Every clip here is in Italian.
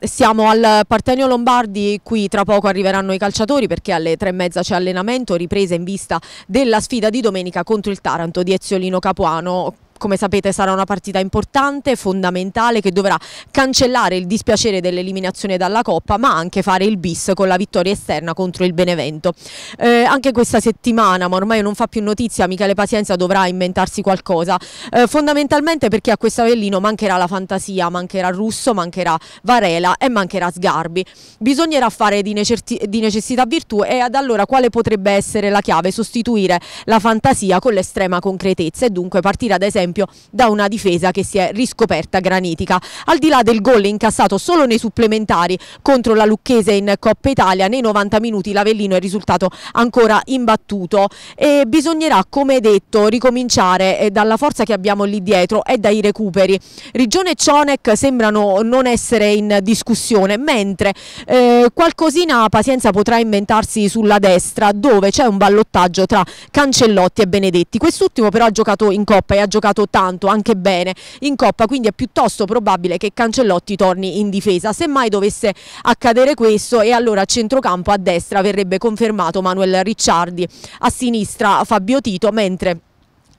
Siamo al Partenio Lombardi, qui tra poco arriveranno i calciatori perché alle tre e mezza c'è allenamento, ripresa in vista della sfida di domenica contro il Taranto di Eziolino Capuano come sapete sarà una partita importante, fondamentale, che dovrà cancellare il dispiacere dell'eliminazione dalla Coppa, ma anche fare il bis con la vittoria esterna contro il Benevento. Eh, anche questa settimana, ma ormai non fa più notizia, Michele Pazienza dovrà inventarsi qualcosa, eh, fondamentalmente perché a questo Avellino mancherà la fantasia, mancherà Russo, mancherà Varela e mancherà Sgarbi. Bisognerà fare di, di necessità virtù e ad allora quale potrebbe essere la chiave? Sostituire la fantasia con l'estrema concretezza e dunque partire ad esempio esempio da una difesa che si è riscoperta granitica. Al di là del gol incassato solo nei supplementari contro la Lucchese in Coppa Italia, nei 90 minuti l'Avellino è risultato ancora imbattuto e bisognerà come detto ricominciare eh, dalla forza che abbiamo lì dietro e dai recuperi. Rigione e Cionec sembrano non essere in discussione, mentre eh, qualcosina Pazienza potrà inventarsi sulla destra dove c'è un ballottaggio tra Cancellotti e Benedetti. Quest'ultimo però ha giocato in Coppa e ha giocato giocato tanto, anche bene, in Coppa, quindi è piuttosto probabile che Cancellotti torni in difesa. Semmai dovesse accadere questo e allora a centrocampo a destra verrebbe confermato Manuel Ricciardi, a sinistra Fabio Tito, mentre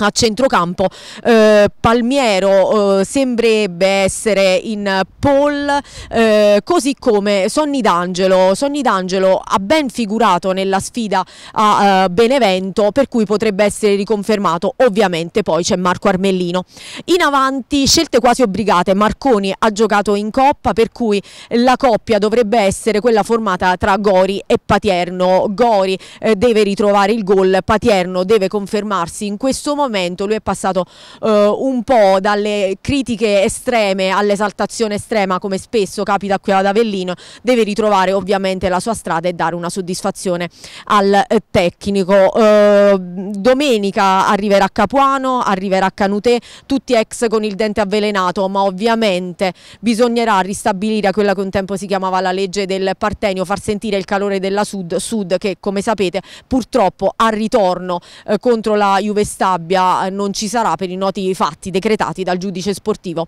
a centrocampo eh, Palmiero eh, sembrerebbe essere in pole eh, così come Sonny D'Angelo Sonny D'Angelo ha ben figurato nella sfida a eh, Benevento per cui potrebbe essere riconfermato ovviamente poi c'è Marco Armellino in avanti scelte quasi obbligate Marconi ha giocato in Coppa per cui la coppia dovrebbe essere quella formata tra Gori e Patierno Gori eh, deve ritrovare il gol Patierno deve confermarsi in questo momento momento lui è passato eh, un po' dalle critiche estreme all'esaltazione estrema come spesso capita qui ad Avellino, deve ritrovare ovviamente la sua strada e dare una soddisfazione al eh, tecnico. Eh, domenica arriverà Capuano, arriverà Canutè, tutti ex con il dente avvelenato, ma ovviamente bisognerà ristabilire quella che un tempo si chiamava la legge del Partenio, far sentire il calore della Sud, Sud che come sapete purtroppo al ritorno eh, contro la Juve Stabia eh, non ci sarà per i noti fatti decretati dal giudice sportivo.